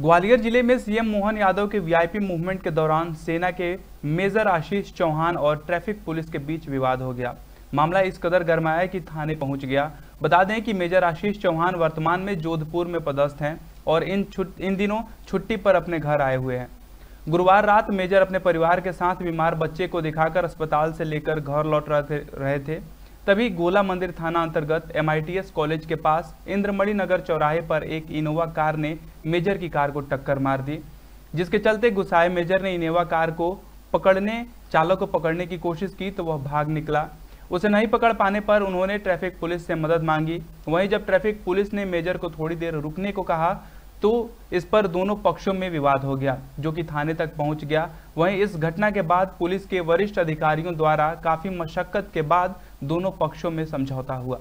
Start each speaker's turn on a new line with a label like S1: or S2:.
S1: ग्वालियर जिले में सीएम मोहन यादव के वीआईपी मूवमेंट के दौरान सेना के मेजर आशीष चौहान और ट्रैफिक पुलिस के बीच विवाद हो गया मामला इस कदर गर्माया कि थाने पहुंच गया बता दें कि मेजर आशीष चौहान वर्तमान में जोधपुर में पदस्थ हैं और इन छुट इन दिनों छुट्टी पर अपने घर आए हुए हैं गुरुवार रात मेजर अपने परिवार के साथ बीमार बच्चे को दिखाकर अस्पताल से लेकर घर लौट रहे थे तभी गोला मंदिर थाना अंतर्गत एम कॉलेज के पास इंद्रमणि नगर चौराहे पर एक इनोवा कार ने मेजर की कार को टक्कर मार दी जिसके चलते गुस्साए मेजर ने इनोवा कार को पकड़ने चालक को पकड़ने की कोशिश की तो वह भाग निकला उसे नहीं पकड़ पाने पर उन्होंने ट्रैफिक पुलिस से मदद मांगी वहीं जब ट्रैफिक पुलिस ने मेजर को थोड़ी देर रुकने को कहा तो इस पर दोनों पक्षों में विवाद हो गया जो कि थाने तक पहुंच गया वहीं इस घटना के बाद पुलिस के वरिष्ठ अधिकारियों द्वारा काफ़ी मशक्कत के बाद दोनों पक्षों में समझौता हुआ